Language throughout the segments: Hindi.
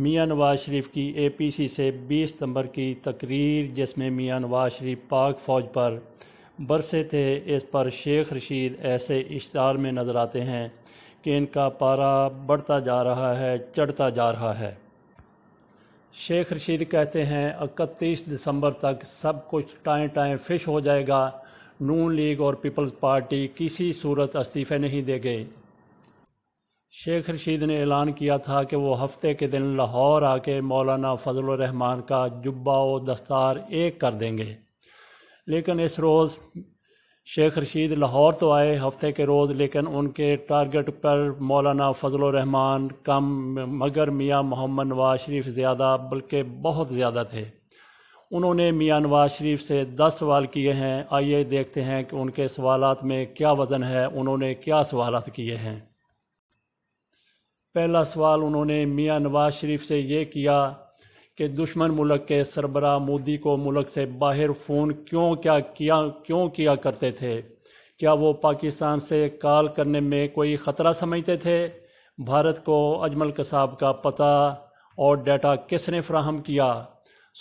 मियाँ नवाज शरीफ की ए पी सी से बीस सितंबर की तकरीर जिसमें मियाँ नवाज शरीफ पाक फ़ौज पर बरसे थे इस पर शेख रशीद ऐसे इश्तार में नज़र आते हैं कि इनका पारा बढ़ता जा रहा है चढ़ता जा रहा है शेख रशीद कहते हैं इकतीस दिसंबर तक सब कुछ टाएँ टाएँ फिश हो जाएगा नून लीग और पीपल्स पार्टी किसी सूरत इस्तीफ़े नहीं देंगे शेख रशीद ने ऐलान किया था कि वो हफ्ते के दिन लाहौर आके मौलाना फजल रहमान का जुब्बा और दस्तार एक कर देंगे लेकिन इस रोज़ शेख रशीद लाहौर तो आए हफ्ते के रोज़ लेकिन उनके टारगेट पर मौलाना फजल रहमान कम मगर मियाँ मोहम्मद नवाज शरीफ ज़्यादा बल्कि बहुत ज़्यादा थे उन्होंने मियाँ नवाज शरीफ से दस सवाल किए हैं आइए देखते हैं कि उनके सवालत में क्या वज़न है उन्होंने क्या सवालत किए हैं पहला सवाल उन्होंने मियां नवाज शरीफ से ये किया कि दुश्मन मुल्क के सरबरा मोदी को मुल्क से बाहर फ़ोन क्यों क्या किया क्यों किया करते थे क्या वो पाकिस्तान से कॉल करने में कोई ख़तरा समझते थे भारत को अजमल कसाब का पता और डाटा किसने फ्राहम किया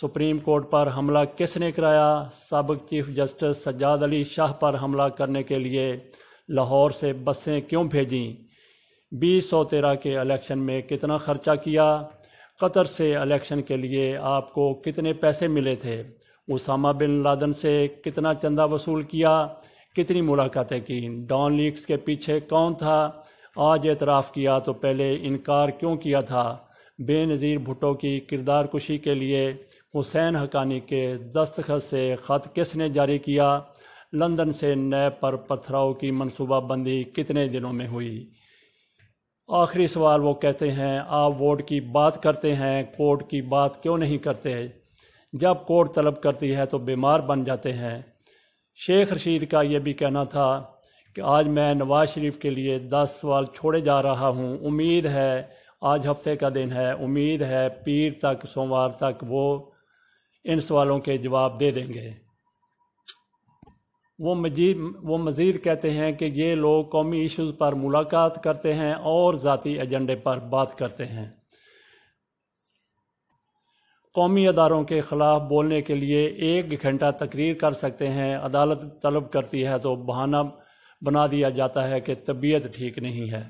सुप्रीम कोर्ट पर हमला किसने कराया सबक चीफ जस्टिस सज्जाद अली शाह पर हमला करने के लिए लाहौर से बसें क्यों भेजीं बीस सौ तेरह के इलेक्शन में कितना ख़र्चा किया कतर से इलेक्शन के लिए आपको कितने पैसे मिले थे उसामा बिन लादन से कितना चंदा वसूल किया कितनी मुलाकातें की डॉन लीक्स के पीछे कौन था आज एतराफ़ किया तो पहले इनकार क्यों किया था बेनज़ीर भुटो की किरदार कुशी के लिए हुसैन हकानी के दस्तखत से ख़त किसने जारी किया लंदन से नैब पर पथराव की मनसूबा बंदी कितने दिनों में हुई आखिरी सवाल वो कहते हैं आप वोट की बात करते हैं कोर्ट की बात क्यों नहीं करते जब कोर्ट तलब करती है तो बीमार बन जाते हैं शेख रशीद का ये भी कहना था कि आज मैं नवाज़ शरीफ के लिए दस सवाल छोड़े जा रहा हूँ उम्मीद है आज हफ्ते का दिन है उम्मीद है पीर तक सोमवार तक वो इन सवालों के जवाब दे देंगे वो मजीद वो मज़ीद कहते हैं कि ये लोग कौमी इशूज़ पर मुलाकात करते हैं और ज़ाती एजेंडे पर बात करते हैं कौमी अदारों के ख़िलाफ़ बोलने के लिए एक घंटा तकरीर कर सकते हैं अदालत तलब करती है तो बहाना बना दिया जाता है कि तबीयत ठीक नहीं है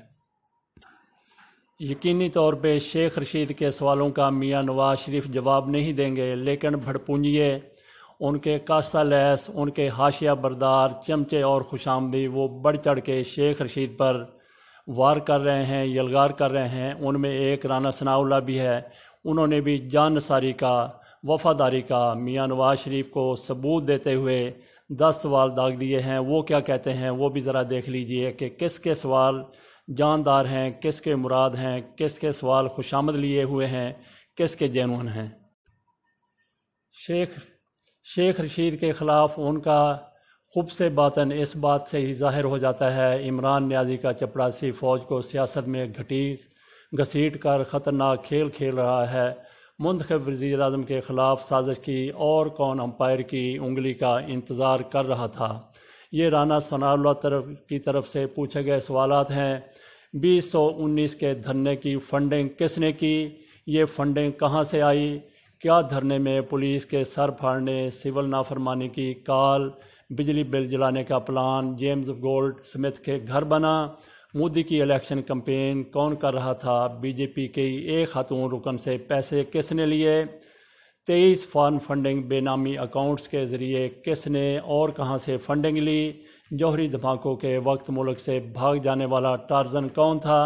यकीनी तौर पे शेख रशीद के सवालों का मियाँ नवाज शरीफ जवाब नहीं देंगे लेकिन भड़पूंजिए उनके कास्ता लैस उनके हाशिया बरदार चमचे और खुशामदी वो बढ़ चढ़ के शेख रशीद पर वार कर रहे हैं यलगार कर रहे हैं उनमें एक राना सनाउल्ला भी है उन्होंने भी जान नसारी का वफादारी का मियाँ नवाज शरीफ को सबूत देते हुए दस सवाल दाग दिए हैं वो क्या कहते हैं वो भी ज़रा देख लीजिए कि किसके सवाल जानदार हैं किसके मुराद हैं किसके सवाल खुशामद लिए हुए हैं किसके जैनून हैं शेख शेख रशीद के ख़िलाफ़ उनका खूब से बातन इस बात से ही जाहिर हो जाता है इमरान न्याजी का चपरासी फ़ौज को सियासत में घटी घसीट कर ख़तरनाक खेल खेल रहा है मुंतखब वज़ी अजम के ख़िलाफ़ साजिश की और कौन अम्पायर की उंगली का इंतज़ार कर रहा था ये राना सना तरफ की तरफ से पूछे गए सवाल हैं बीस सौ उन्नीस के धरने की फ़ंडिंग किसने की ये फ़ंडिंग कहाँ से आई क्या धरने में पुलिस के सर फाड़ने सिविल नाफरमानी की काल बिजली बिल जलाने का प्लान जेम्स गोल्ड स्मिथ के घर बना मोदी की इलेक्शन कंपेन कौन कर रहा था बीजेपी के एक खातून रुकन से पैसे किसने लिए तेईस फॉर्म फंडिंग बेनामी अकाउंट्स के ज़रिए किसने और कहां से फंडिंग ली जौहरी धमाकों के वक्त मुल्क से भाग जाने वाला टारजन कौन था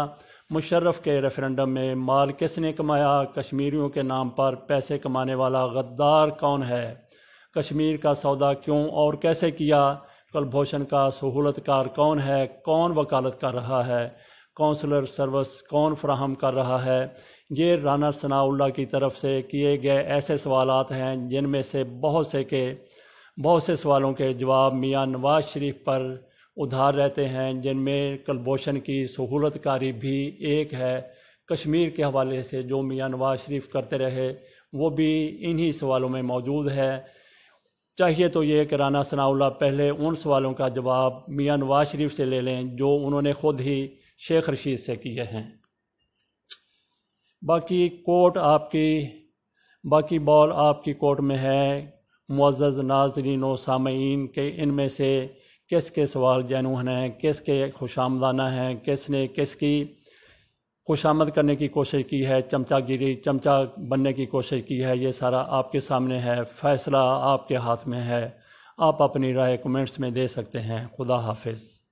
मुशर्रफ के रेफरेंडम में माल किसने कमाया कश्मीरियों के नाम पर पैसे कमाने वाला गद्दार कौन है कश्मीर का सौदा क्यों और कैसे किया कुलभूषण का सहूलतकार कौन है कौन वकालत कर रहा है कौंसलर सर्विस कौन फ्राहम कर रहा है ये राना सनाउल्ला की तरफ से किए गए ऐसे सवाल हैं जिनमें से बहुत से के बहुत से सवालों के जवाब मियाँ नवाज शरीफ पर उधार रहते हैं जिनमें कलभूषण की सहूलतकारी भी एक है कश्मीर के हवाले से जो मियाँ नवाज शरीफ करते रहे वो भी इन्हीं सवालों में मौजूद है चाहिए तो ये कि राना सनाउल्ला पहले उन सवालों का जवाब मियाँ नवाज शरीफ से ले लें जो उन्होंने ख़ुद ही शेख रशीद से किए हैं बाकी कोर्ट आपकी बाकी बॉल आपकी कोर्ट में है मुआज़ नाजरीन व सामीन के इनमें से किसके सवाल जैनून हैं किसके खुश आमदाना हैं किसने किसकी खुश आमद करने की कोशिश की है चमचागिरी चमचा बनने की कोशिश की है ये सारा आपके सामने है फ़ैसला आपके हाथ में है आप अपनी राय कमेंट्स में दे सकते हैं खुदा हाफिज़